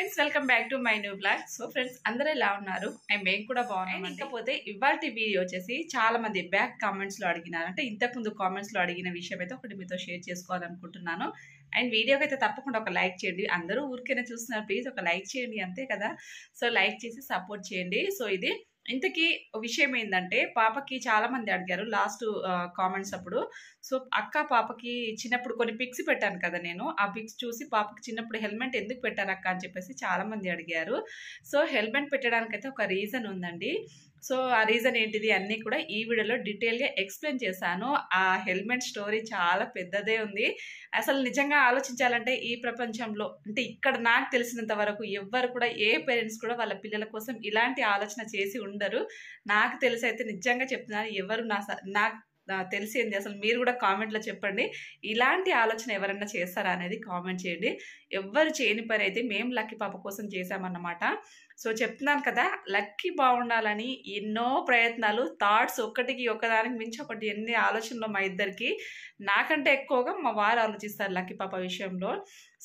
friends welcome back to my new blog so friends అందరూ ఎలా ఉన్నారు అండ్ మేము కూడా బాగున్నాం ఇకపోతే ఇవాళ వీడియో వచ్చేసి చాలా మంది బ్యాక్ కామెంట్స్లో అడిగినారు అంటే ఇంతకుముందు కామెంట్స్లో అడిగిన విషయం అయితే ఒకటి మీతో షేర్ చేసుకోవాలనుకుంటున్నాను అండ్ వీడియోకి అయితే తప్పకుండా ఒక లైక్ చేయండి అందరూ ఊరికైనా చూస్తున్నారు ప్లీజ్ ఒక లైక్ చేయండి అంతే కదా సో లైక్ చేసి సపోర్ట్ చేయండి సో ఇది ఇంతకీ విషయం ఏంటంటే పాపకి చాలా మంది అడిగారు లాస్ట్ కామెంట్స్ అప్పుడు సో అక్క పాపకి చిన్నప్పుడు కొన్ని పిక్స్ పెట్టాను కదా నేను ఆ పిక్స్ చూసి పాపకి చిన్నప్పుడు హెల్మెట్ ఎందుకు పెట్టారు అక్క అని చెప్పేసి చాలా మంది అడిగారు సో హెల్మెట్ పెట్టడానికైతే ఒక రీజన్ ఉందండి సో ఆ రీజన్ ఏంటిది అన్నీ కూడా ఈ వీడియోలో డీటెయిల్గా ఎక్స్ప్లెయిన్ చేశాను ఆ హెల్మెట్ స్టోరీ చాలా పెద్దదే ఉంది అసలు నిజంగా ఆలోచించాలంటే ఈ ప్రపంచంలో అంటే ఇక్కడ నాకు తెలిసినంత వరకు ఎవ్వరు కూడా ఏ పేరెంట్స్ కూడా వాళ్ళ పిల్లల కోసం ఇలాంటి ఆలోచన చేసి ఉండరు నాకు తెలిసి అయితే నిజంగా చెప్తున్నారు ఎవరు నా నాకు తెలిసింది అసలు మీరు కూడా కామెంట్లో చెప్పండి ఇలాంటి ఆలోచన ఎవరైనా చేస్తారా అనేది కామెంట్ చేయండి ఎవ్వరు చేయని పని అయితే మేము లక్కీ పాప కోసం చేశామన్నమాట సో చెప్తున్నాను కదా లక్కీ బాగుండాలని ఎన్నో ప్రయత్నాలు థాట్స్ ఒక్కటికి ఒక్కదానికి మించి ఒకటి ఎన్ని ఆలోచనలు మా ఇద్దరికి నాకంటే ఎక్కువగా మా వారు ఆలోచిస్తారు లక్కీ పాప విషయంలో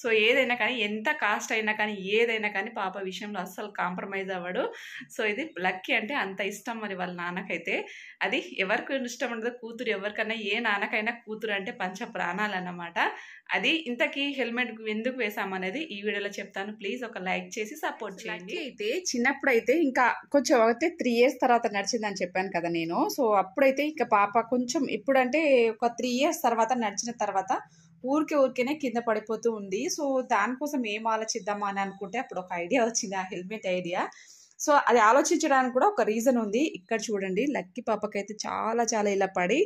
సో ఏదైనా కానీ ఎంత కాస్ట్ అయినా కానీ ఏదైనా కానీ పాప విషయంలో అస్సలు కాంప్రమైజ్ అవ్వడు సో ఇది లక్కీ అంటే అంత ఇష్టం మరి వాళ్ళ నాన్నకైతే అది ఎవరికి ఇష్టం ఉండదు కూతురు ఎవరికైనా ఏ నాన్నకైనా కూతురు అంటే పంచ ప్రాణాలు అన్నమాట అది ఇంతకీ హెల్మెట్ ఎందుకు వేసు అనేది ఈ వీడియోలో చెప్తాను ప్లీజ్ ఒక లైక్ చేసి సపోర్ట్ చేయండి అయితే చిన్నప్పుడు అయితే ఇంకా కొంచెం అయితే త్రీ ఇయర్స్ తర్వాత నడిచిందని చెప్పాను కదా నేను సో అప్పుడైతే ఇంకా పాప కొంచెం ఇప్పుడంటే ఒక త్రీ ఇయర్స్ తర్వాత నడిచిన తర్వాత ఊరికే ఊరికేనే కింద పడిపోతూ ఉంది సో దానికోసం ఏం ఆలోచిద్దామా అని అనుకుంటే అప్పుడు ఒక ఐడియా వచ్చింది ఆ హెల్మెట్ ఐడియా సో అది ఆలోచించడానికి కూడా ఒక రీజన్ ఉంది ఇక్కడ చూడండి లక్కీ పాపకైతే చాలా చాలా ఇలా పడి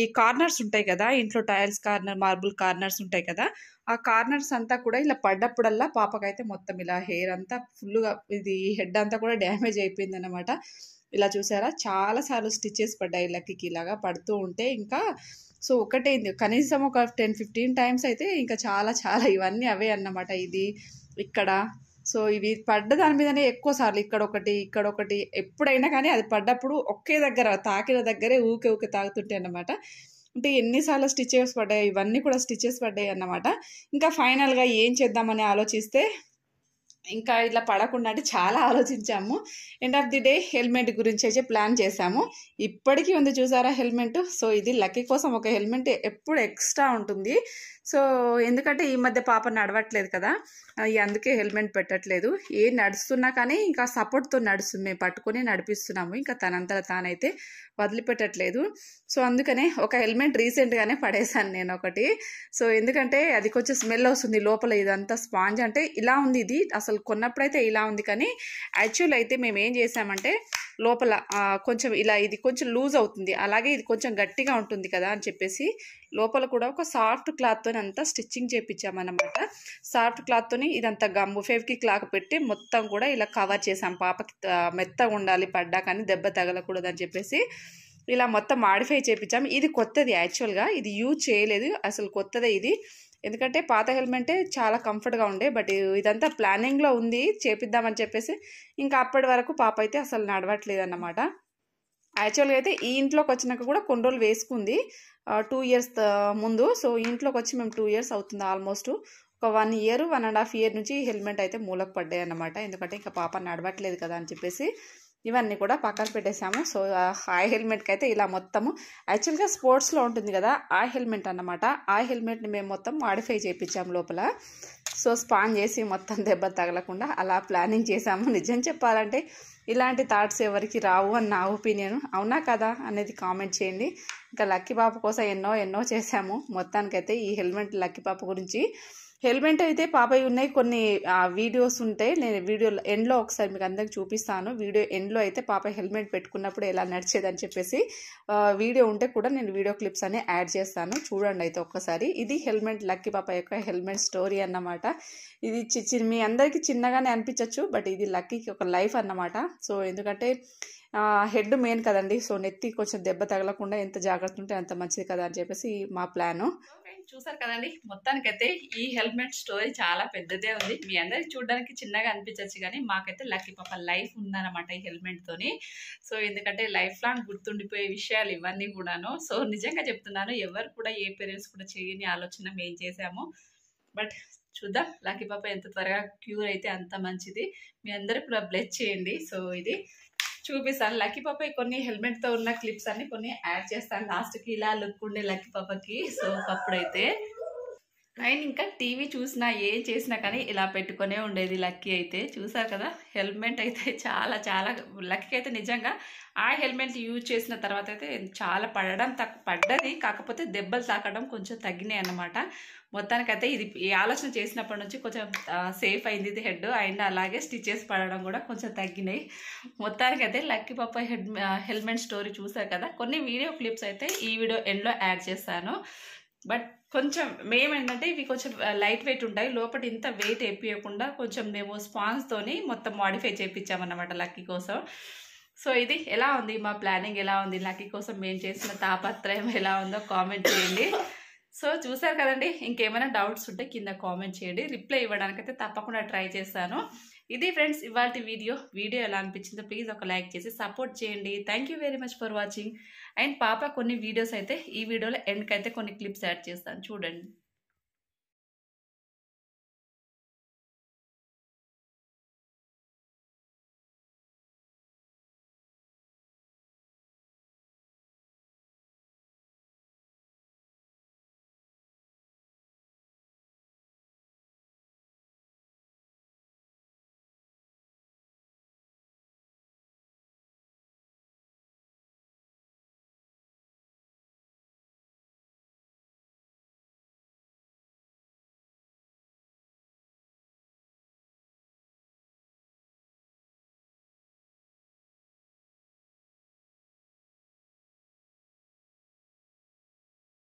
ఈ కార్నర్స్ ఉంటాయి కదా ఇంట్లో టైల్స్ కార్నర్ మార్బుల్ కార్నర్స్ ఉంటాయి కదా ఆ కార్నర్స్ అంతా కూడా ఇలా పడ్డప్పుడల్లా పాపకైతే మొత్తం ఇలా హెయిర్ అంతా ఫుల్గా ఇది హెడ్ అంతా కూడా డ్యామేజ్ అయిపోయింది అనమాట ఇలా చూసారా సార్లు స్టిచ్చెస్ పడ్డాయి లక్కీకి ఇలాగా పడుతూ ఉంటే ఇంకా సో ఒకటే కనీసం ఒక టెన్ ఫిఫ్టీన్ టైమ్స్ అయితే ఇంకా చాలా చాలా ఇవన్నీ అవే అన్నమాట ఇది ఇక్కడ సో ఇవి పడ్డ దాని మీదనే ఎక్కువ సార్లు ఇక్కడ ఒకటి ఇక్కడ ఒకటి ఎప్పుడైనా కానీ అది పడ్డప్పుడు ఒకే దగ్గర తాకిన దగ్గరే ఊకే ఊకే తాగుతుంటే అన్నమాట అంటే ఎన్నిసార్లు స్టిచ్చెస్ పడ్డాయి ఇవన్నీ కూడా స్టిచ్చెస్ పడ్డాయి అన్నమాట ఇంకా ఫైనల్గా ఏం చేద్దామని ఆలోచిస్తే ఇంకా ఇట్లా పడకుండా అంటే చాలా ఆలోచించాము end of the day helmet గురించి అయితే ప్లాన్ చేశాము ఇప్పటికీ ఉంది చూసారా హెల్మెట్ సో ఇది లక్కీ కోసం ఒక హెల్మెట్ ఎప్పుడు ఎక్స్ట్రా ఉంటుంది సో ఎందుకంటే ఈ మధ్య పాప నడవట్లేదు కదా అందుకే హెల్మెట్ పెట్టట్లేదు ఏ నడుస్తున్నా కానీ ఇంకా సపోర్ట్తో నడుస్తు మేము పట్టుకొని నడిపిస్తున్నాము ఇంకా తనంతట తానైతే వదిలిపెట్టట్లేదు సో అందుకనే ఒక హెల్మెట్ రీసెంట్గానే పడేశాను నేను ఒకటి సో ఎందుకంటే అది కొంచెం స్మెల్ వస్తుంది లోపల ఇదంతా స్పాంజ్ అంటే ఇలా ఉంది ఇది అసలు కొన్నప్పుడైతే ఇలా ఉంది కానీ యాక్చువల్ అయితే మేము ఏం చేసామంటే లోపల కొంచెం ఇలా ఇది కొంచెం లూజ్ అవుతుంది అలాగే ఇది కొంచెం గట్టిగా ఉంటుంది కదా అని చెప్పేసి లోపల కూడా ఒక సాఫ్ట్ క్లాత్తో అంతా స్టిచ్చింగ్ చేయించామన్నమాట సాఫ్ట్ క్లాత్తోని ఇదంతా గమ్ ఫేవ్కి క్లాక్ పెట్టి మొత్తం కూడా ఇలా కవర్ చేసాం పాపకి మెత్తగా ఉండాలి పడ్డా కానీ దెబ్బ తగలకూడదని చెప్పేసి ఇలా మొత్తం మాడిఫై చేయించాం ఇది కొత్తది యాక్చువల్గా ఇది యూజ్ చేయలేదు అసలు కొత్తదే ఇది ఎందుకంటే పాత హెల్మెటే చాలా కంఫర్ట్గా ఉండే బట్ ఇదంతా ప్లానింగ్లో ఉంది చేపిద్దామని చెప్పేసి ఇంకా అప్పటి వరకు పాప అయితే అసలు నడవట్లేదు అన్నమాట యాక్చువల్గా అయితే ఈ ఇంట్లోకి వచ్చినాక కూడా కొన్ని రోజులు వేసుకుంది టూ ఇయర్స్ ముందు సో ఇంట్లోకి వచ్చి మేము టూ ఇయర్స్ అవుతుంది ఆల్మోస్ట్ ఒక one year one and half year నుంచి హెల్మెట్ అయితే మూలకు పడ్డాయి అన్నమాట ఎందుకంటే ఇంకా పాప నడవట్లేదు కదా అని చెప్పేసి ఇవన్నీ కూడా పక్కన పెట్టేశాము సో ఆ హెల్మెట్కి అయితే ఇలా మొత్తము యాక్చువల్గా స్పోర్ట్స్లో ఉంటుంది కదా ఆ హెల్మెట్ అన్నమాట ఆ హెల్మెట్ని మేము మొత్తం మాడిఫై చేయించాము లోపల సో స్పాన్ చేసి మొత్తం దెబ్బ తగలకుండా అలా ప్లానింగ్ చేశాము నిజం చెప్పాలంటే ఇలాంటి థాట్స్ ఎవరికి రావు అని నా ఒపీనియన్ అవునా కదా అనేది కామెంట్ చేయండి ఇంకా లక్కీ పాప కోసం ఎన్నో ఎన్నో చేశాము మొత్తానికైతే ఈ హెల్మెట్ లక్కీ పాప గురించి హెల్మెట్ అయితే పాపయ్య ఉన్నాయి కొన్ని వీడియోస్ ఉంటాయి నేను వీడియో ఎండ్లో ఒకసారి మీకు అందరికి చూపిస్తాను వీడియో ఎండ్లో అయితే పాప హెల్మెట్ పెట్టుకున్నప్పుడు ఎలా నడిచేదని చెప్పేసి వీడియో ఉంటే కూడా నేను వీడియో క్లిప్స్ అనే యాడ్ చేస్తాను చూడండి అయితే ఒక్కసారి ఇది హెల్మెట్ లక్కీ పాప యొక్క హెల్మెట్ స్టోరీ అన్నమాట ఇది చి మీ అందరికీ చిన్నగానే అనిపించవచ్చు బట్ ఇది లక్కీకి ఒక లైఫ్ అన్నమాట సో ఎందుకంటే హెడ్ మెయిన్ కదండి సో నెత్తి కొంచెం దెబ్బ తగలకుండా ఎంత జాగ్రత్త ఉంటే అంత మంచిది కదా అని చెప్పేసి మా ప్లాను చూసారు కదండి మొత్తానికైతే ఈ హెల్మెట్ స్టోరీ చాలా పెద్దదే ఉంది మీ అందరికి చూడడానికి చిన్నగా అనిపించవచ్చు కానీ మాకైతే లక్కీ పాప లైఫ్ ఉందన్నమాట ఈ హెల్మెట్తోని సో ఎందుకంటే లైఫ్ లాంగ్ గుర్తుండిపోయే విషయాలు ఇవన్నీ కూడాను సో నిజంగా చెప్తున్నాను ఎవరు కూడా ఏ పేరెంట్స్ కూడా చేయని ఆలోచన మేము చేసాము బట్ చూద్దాం లక్కీ పాప ఎంత త్వరగా క్యూర్ అయితే అంత మంచిది మీ అందరూ కూడా బ్లెస్ చేయండి సో ఇది చూపిస్తాను లక్కీ పాప కొన్ని హెల్మెట్తో ఉన్న క్లిప్స్ అన్ని కొన్ని యాడ్ చేస్తాను లాస్ట్కి ఇలా లుక్ ఉండే లక్కీ పాపకి సో అప్పుడైతే ఆయన ఇంకా టీవీ చూసినా ఏం చేసినా కానీ ఇలా పెట్టుకునే ఉండేది లక్కీ అయితే చూసారు కదా హెల్మెట్ అయితే చాలా చాలా లక్కీ అయితే నిజంగా ఆ హెల్మెట్ యూజ్ చేసిన తర్వాత అయితే చాలా పడడం తక్ పడ్డది కాకపోతే దెబ్బలు తాకడం కొంచెం తగ్గినాయి అనమాట మొత్తానికైతే ఇది ఈ ఆలోచన చేసినప్పటి నుంచి కొంచెం సేఫ్ అయింది ఇది హెడ్ అండ్ అలాగే స్టిచెస్ పడడం కూడా కొంచెం తగ్గినాయి మొత్తానికైతే లక్కీ పాప హెడ్ హెల్మెట్ స్టోరీ చూసారు కదా కొన్ని వీడియో క్లిప్స్ అయితే ఈ వీడియో ఎండ్లో యాడ్ చేస్తాను బట్ కొంచెం మేము ఏంటంటే ఇవి కొంచెం లైట్ వెయిట్ ఉంటాయి లోపల ఇంత వెయిట్ ఎప్పియకుండా కొంచెం మేము స్పాన్స్తోని మొత్తం మాడిఫై చేయించామన్నమాట లక్కీ కోసం సో ఇది ఎలా ఉంది మా ప్లానింగ్ ఎలా ఉంది లక్కీ కోసం మేము చేసిన తాపత్రయం ఎలా ఉందో కామెంట్ చేయండి సో చూసారు కదండి ఇంకేమైనా డౌట్స్ ఉంటే కింద కామెంట్ చేయండి రిప్లై ఇవ్వడానికైతే తప్పకుండా ట్రై చేస్తాను ఇది ఫ్రెండ్స్ ఇవాళ వీడియో వీడియో ఎలా అనిపించిందో ప్లీజ్ ఒక లైక్ చేసి సపోర్ట్ చేయండి thank very much for watching and పాప కొన్ని వీడియోస్ అయితే ఈ వీడియోలో ఎండ్కి అయితే కొన్ని క్లిప్స్ యాడ్ చేస్తాను చూడండి